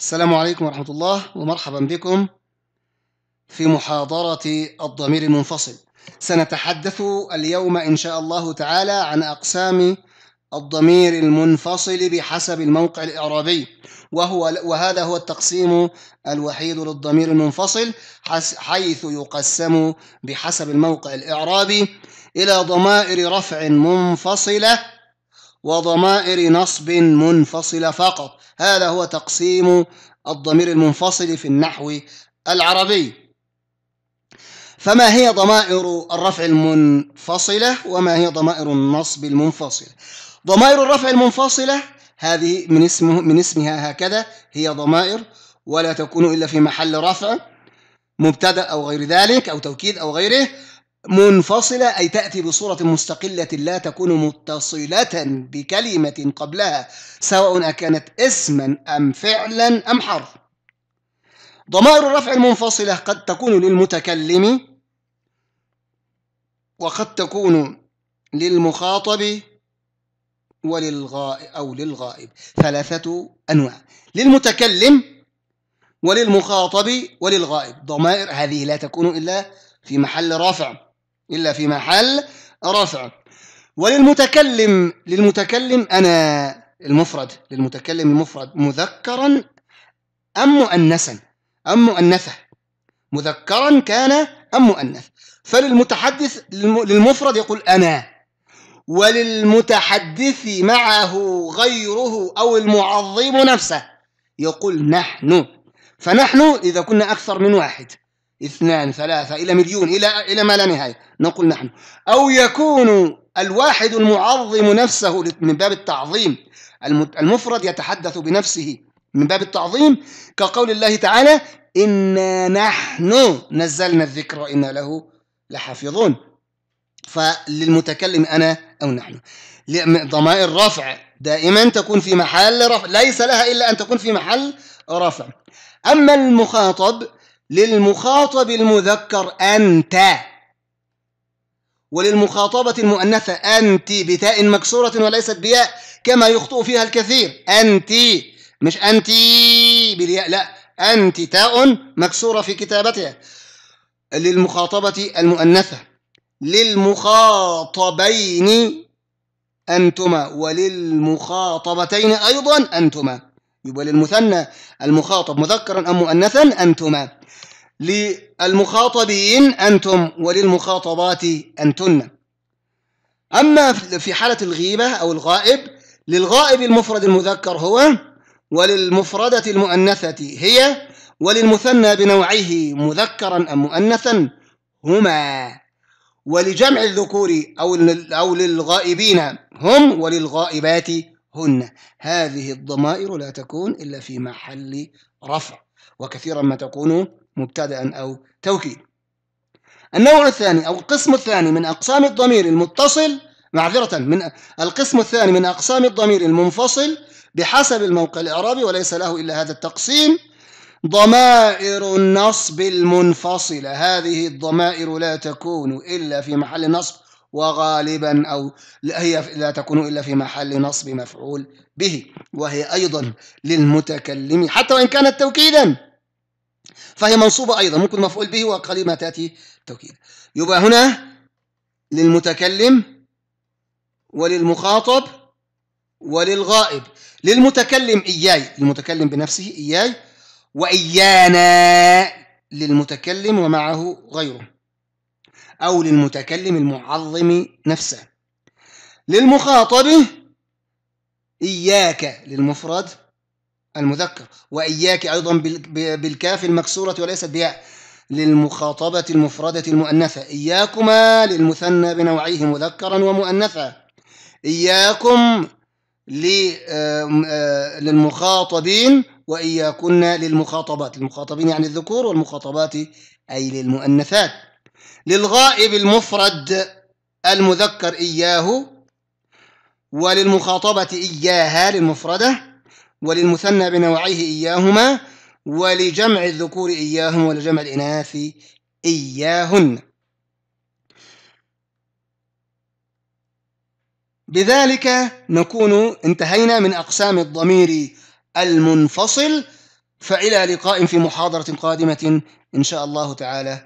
السلام عليكم ورحمة الله ومرحبا بكم في محاضرة الضمير المنفصل سنتحدث اليوم إن شاء الله تعالى عن أقسام الضمير المنفصل بحسب الموقع الإعرابي وهو وهذا هو التقسيم الوحيد للضمير المنفصل حيث يقسم بحسب الموقع الإعرابي إلى ضمائر رفع منفصلة وضمائر نصب منفصلة فقط هذا هو تقسيم الضمير المنفصل في النحو العربي فما هي ضمائر الرفع المنفصلة وما هي ضمائر النصب المنفصلة ضمائر الرفع المنفصلة هذه من اسمه من اسمها هكذا هي ضمائر ولا تكون إلا في محل رفع مبتدأ أو غير ذلك أو توكيد أو غيره منفصلة أي تأتي بصورة مستقلة لا تكون متصلة بكلمة قبلها سواء أكانت اسما أم فعلا أم حرف ضمائر الرفع المنفصلة قد تكون للمتكلم وقد تكون للمخاطب وللغائب أو للغائب ثلاثة أنواع للمتكلم وللمخاطب وللغائب ضمائر هذه لا تكون إلا في محل رافع إلا في محل رفع وللمتكلم للمتكلم أنا المفرد للمتكلم المفرد مذكرا أم مؤنثا أم مؤنثة مذكرا كان أم مؤنث فللمتحدث للمفرد يقول أنا وللمتحدث معه غيره أو المعظم نفسه يقول نحن فنحن إذا كنا أكثر من واحد اثنان ثلاثة إلى مليون إلى إلى ما لا نهاية نقول نحن أو يكون الواحد المعظم نفسه من باب التعظيم المفرد يتحدث بنفسه من باب التعظيم كقول الله تعالى إنا نحن نزلنا الذكر وإنا له لحافظون فللمتكلم أنا أو نحن ضمائر رفع دائما تكون في محل رفع ليس لها إلا أن تكون في محل رفع أما المخاطب للمخاطب المذكر أنت وللمخاطبة المؤنثة أنت بتاء مكسورة وليست بياء كما يخطئ فيها الكثير أنت مش أنت بالياء لا أنت تاء مكسورة في كتابتها للمخاطبة المؤنثة للمخاطبين أنتما وللمخاطبتين أيضا أنتما يبقى للمثنى المخاطب مذكرا أم مؤنثا أنتما للمخاطبين أنتم وللمخاطبات أنتن أما في حالة الغيبة أو الغائب للغائب المفرد المذكر هو وللمفردة المؤنثة هي وللمثنى بنوعيه مذكرا أم مؤنثا هما ولجمع الذكور أو أو للغائبين هم وللغائبات هن هذه الضمائر لا تكون إلا في محل رفع وكثيرا ما تكون مبتدأ أو توكيد النوع الثاني أو القسم الثاني من أقسام الضمير المتصل معذرة من القسم الثاني من أقسام الضمير المنفصل بحسب الموقع الإعرابي وليس له إلا هذا التقسيم ضمائر النصب المنفصلة هذه الضمائر لا تكون إلا في محل نصب وغالبا أو هي لا تكون إلا في محل نصب مفعول به وهي أيضا للمتكلم حتى وإن كانت توكيدا فهي منصوبة أيضا ممكن مفعول به وقليل ما تأتي توكيدا يبقى هنا للمتكلم وللمخاطب وللغائب للمتكلم إياي المتكلم بنفسه إياي وإيانا للمتكلم ومعه غيره أو للمتكلم المعظم نفسه للمخاطب إياك للمفرد المذكر وإياك أيضا بالكاف المكسورة وليست بياء للمخاطبة المفردة المؤنثة إياكما للمثنى بنوعيه مذكرا ومؤنثا إياكم للمخاطبين وإياكن للمخاطبات المخاطبين يعني الذكور والمخاطبات أي للمؤنثات للغائب المفرد المذكر إياه وللمخاطبة إياها للمفردة وللمثنى بنوعيه إياهما ولجمع الذكور إياهم ولجمع الإناث إياهن بذلك نكون انتهينا من أقسام الضمير المنفصل فإلى لقاء في محاضرة قادمة إن شاء الله تعالى